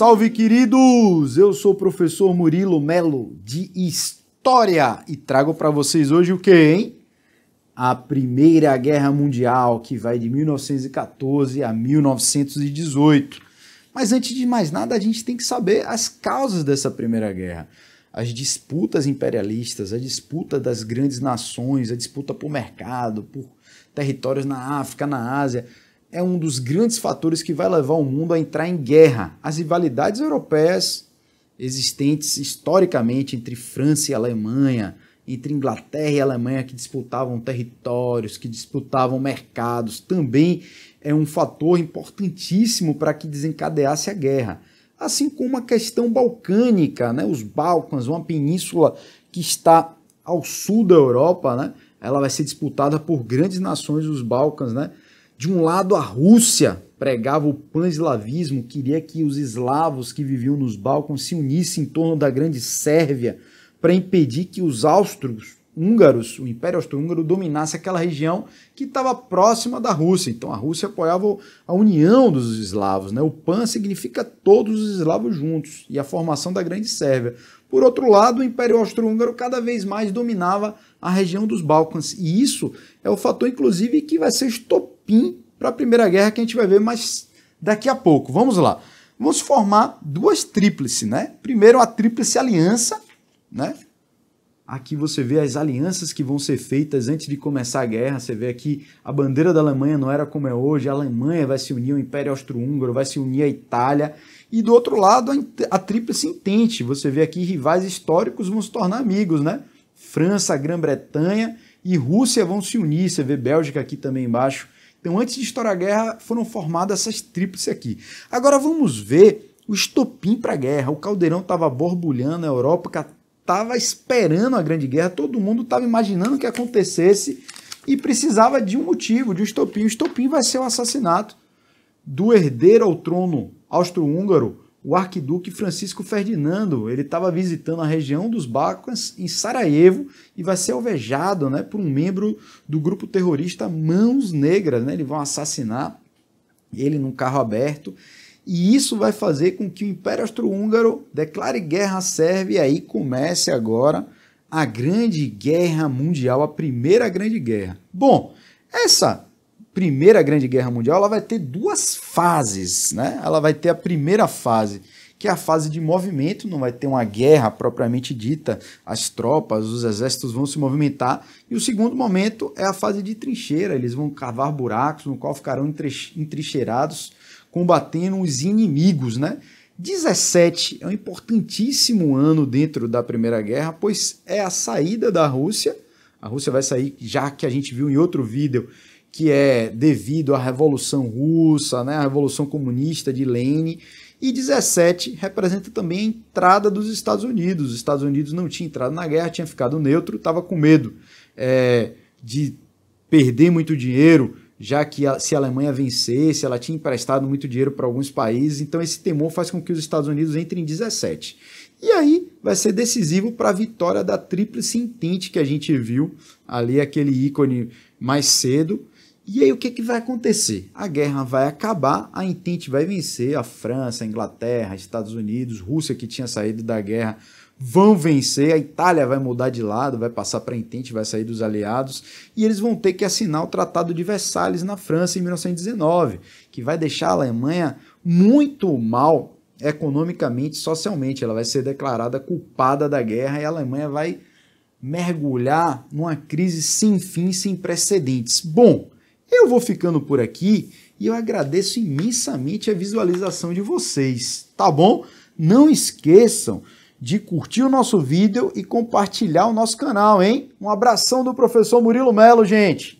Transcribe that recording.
Salve, queridos! Eu sou o professor Murilo Melo de História e trago para vocês hoje o que, hein? A Primeira Guerra Mundial, que vai de 1914 a 1918. Mas antes de mais nada, a gente tem que saber as causas dessa Primeira Guerra. As disputas imperialistas, a disputa das grandes nações, a disputa por mercado, por territórios na África, na Ásia é um dos grandes fatores que vai levar o mundo a entrar em guerra. As rivalidades europeias existentes historicamente entre França e Alemanha, entre Inglaterra e Alemanha que disputavam territórios, que disputavam mercados, também é um fator importantíssimo para que desencadeasse a guerra. Assim como a questão balcânica, né? os Balcãs, uma península que está ao sul da Europa, né? ela vai ser disputada por grandes nações dos Balcãs, né? De um lado, a Rússia pregava o pan-eslavismo, queria que os eslavos que viviam nos Balcãs se unissem em torno da Grande Sérvia para impedir que os áustros húngaros, o Império Austro-Húngaro dominasse aquela região que estava próxima da Rússia. Então a Rússia apoiava a união dos eslavos, né? O PAN significa todos os eslavos juntos e a formação da Grande Sérvia. Por outro lado, o Império Austro-Húngaro cada vez mais dominava a região dos Balcãs, e isso é o fator inclusive que vai ser estopado estopim para a Primeira Guerra que a gente vai ver mais daqui a pouco. Vamos lá. Vamos formar duas tríplices, né? Primeiro a tríplice aliança, né? Aqui você vê as alianças que vão ser feitas antes de começar a guerra. Você vê aqui a bandeira da Alemanha não era como é hoje. A Alemanha vai se unir ao Império Austro-Húngaro, vai se unir à Itália. E do outro lado, a Tríplice Entente. Você vê aqui rivais históricos vão se tornar amigos, né? França, Grã-Bretanha e Rússia vão se unir. Você vê Bélgica aqui também embaixo então, antes de estourar a guerra, foram formadas essas tríplices aqui. Agora vamos ver o estopim para a guerra. O caldeirão estava borbulhando, a Europa estava esperando a Grande Guerra, todo mundo estava imaginando que acontecesse e precisava de um motivo, de um estopim. O estopim vai ser o assassinato do herdeiro ao trono austro-húngaro, o arquiduque Francisco Ferdinando. Ele estava visitando a região dos Balcãs, em Sarajevo, e vai ser alvejado né, por um membro do grupo terrorista Mãos Negras. Né? Eles vão assassinar ele num carro aberto. E isso vai fazer com que o Império Austro-Húngaro declare guerra à Sérvia e aí comece agora a Grande Guerra Mundial, a Primeira Grande Guerra. Bom, essa Primeira Grande Guerra Mundial, ela vai ter duas fases, né? Ela vai ter a primeira fase, que é a fase de movimento, não vai ter uma guerra propriamente dita, as tropas, os exércitos vão se movimentar. E o segundo momento é a fase de trincheira, eles vão cavar buracos no qual ficarão entrincheirados, combatendo os inimigos, né? 17 é um importantíssimo ano dentro da Primeira Guerra, pois é a saída da Rússia. A Rússia vai sair, já que a gente viu em outro vídeo, que é devido à Revolução Russa, né, à Revolução Comunista de Lenin, e 17 representa também a entrada dos Estados Unidos. Os Estados Unidos não tinha entrado na guerra, tinha ficado neutro, estava com medo é, de perder muito dinheiro, já que a, se a Alemanha vencesse, ela tinha emprestado muito dinheiro para alguns países, então esse temor faz com que os Estados Unidos entrem em 17. E aí vai ser decisivo para a vitória da tríplice intente que a gente viu ali, aquele ícone mais cedo, e aí o que, que vai acontecer? A guerra vai acabar, a Entente vai vencer, a França, a Inglaterra, Estados Unidos, Rússia que tinha saído da guerra vão vencer, a Itália vai mudar de lado, vai passar para a Entente, vai sair dos aliados, e eles vão ter que assinar o Tratado de Versalhes na França em 1919, que vai deixar a Alemanha muito mal economicamente, socialmente, ela vai ser declarada culpada da guerra e a Alemanha vai mergulhar numa crise sem fim, sem precedentes. Bom, eu vou ficando por aqui e eu agradeço imensamente a visualização de vocês, tá bom? Não esqueçam de curtir o nosso vídeo e compartilhar o nosso canal, hein? Um abração do professor Murilo Melo, gente!